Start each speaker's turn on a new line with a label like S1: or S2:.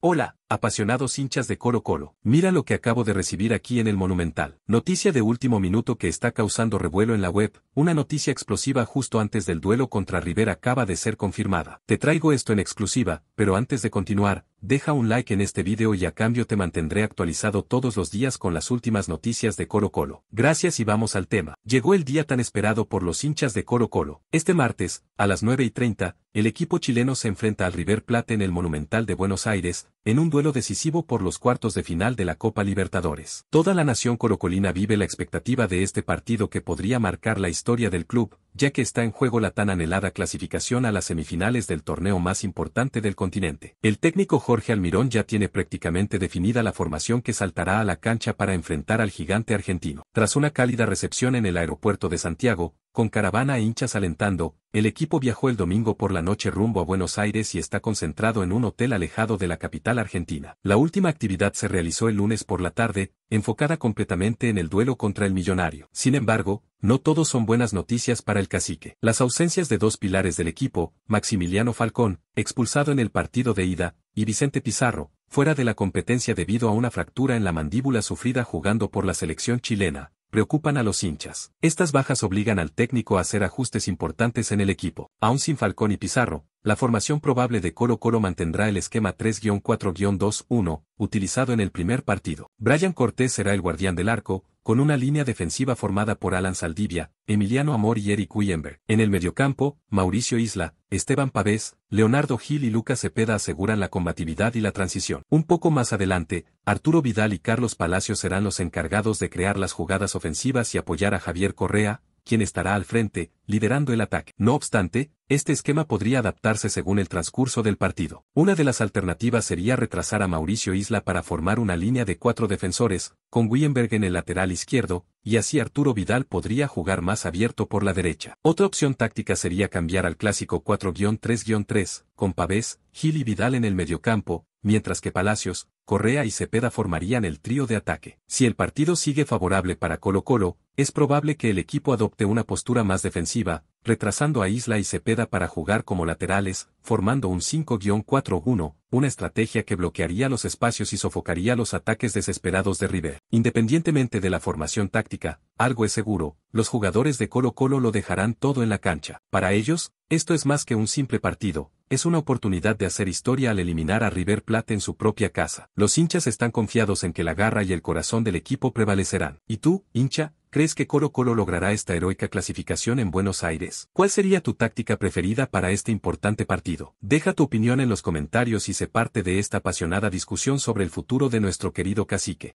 S1: Hola, Apasionados hinchas de Coro colo mira lo que acabo de recibir aquí en el Monumental. Noticia de último minuto que está causando revuelo en la web, una noticia explosiva justo antes del duelo contra Rivera acaba de ser confirmada. Te traigo esto en exclusiva, pero antes de continuar, deja un like en este video y a cambio te mantendré actualizado todos los días con las últimas noticias de Coro colo Gracias y vamos al tema. Llegó el día tan esperado por los hinchas de Coro colo Este martes, a las 9 y 30, el equipo chileno se enfrenta al River Plate en el Monumental de Buenos Aires, en un duelo decisivo por los cuartos de final de la Copa Libertadores. Toda la nación corocolina vive la expectativa de este partido que podría marcar la historia del club, ya que está en juego la tan anhelada clasificación a las semifinales del torneo más importante del continente. El técnico Jorge Almirón ya tiene prácticamente definida la formación que saltará a la cancha para enfrentar al gigante argentino. Tras una cálida recepción en el aeropuerto de Santiago, con caravana e hinchas alentando, el equipo viajó el domingo por la noche rumbo a Buenos Aires y está concentrado en un hotel alejado de la capital argentina. La última actividad se realizó el lunes por la tarde, enfocada completamente en el duelo contra el millonario. Sin embargo, no todos son buenas noticias para el cacique. Las ausencias de dos pilares del equipo, Maximiliano Falcón, expulsado en el partido de ida, y Vicente Pizarro, fuera de la competencia debido a una fractura en la mandíbula sufrida jugando por la selección chilena, preocupan a los hinchas. Estas bajas obligan al técnico a hacer ajustes importantes en el equipo. Aún sin Falcón y Pizarro, la formación probable de Colo Colo mantendrá el esquema 3-4-2-1, utilizado en el primer partido. Brian Cortés será el guardián del arco, con una línea defensiva formada por Alan Saldivia, Emiliano Amor y Eric Wienberg. En el mediocampo, Mauricio Isla, Esteban Pavés, Leonardo Gil y Lucas Cepeda aseguran la combatividad y la transición. Un poco más adelante, Arturo Vidal y Carlos Palacio serán los encargados de crear las jugadas ofensivas y apoyar a Javier Correa, quien estará al frente, liderando el ataque. No obstante, este esquema podría adaptarse según el transcurso del partido. Una de las alternativas sería retrasar a Mauricio Isla para formar una línea de cuatro defensores, con Wienberg en el lateral izquierdo, y así Arturo Vidal podría jugar más abierto por la derecha. Otra opción táctica sería cambiar al clásico 4-3-3, con Pavés, Gil y Vidal en el mediocampo, mientras que Palacios, Correa y Cepeda formarían el trío de ataque. Si el partido sigue favorable para Colo Colo, es probable que el equipo adopte una postura más defensiva, retrasando a Isla y Cepeda para jugar como laterales, formando un 5-4-1, una estrategia que bloquearía los espacios y sofocaría los ataques desesperados de River. Independientemente de la formación táctica, algo es seguro, los jugadores de Colo Colo lo dejarán todo en la cancha. Para ellos, esto es más que un simple partido, es una oportunidad de hacer historia al eliminar a River Plate en su propia casa. Los hinchas están confiados en que la garra y el corazón del equipo prevalecerán. ¿Y tú, hincha? ¿Crees que Colo Colo logrará esta heroica clasificación en Buenos Aires? ¿Cuál sería tu táctica preferida para este importante partido? Deja tu opinión en los comentarios y sé parte de esta apasionada discusión sobre el futuro de nuestro querido cacique.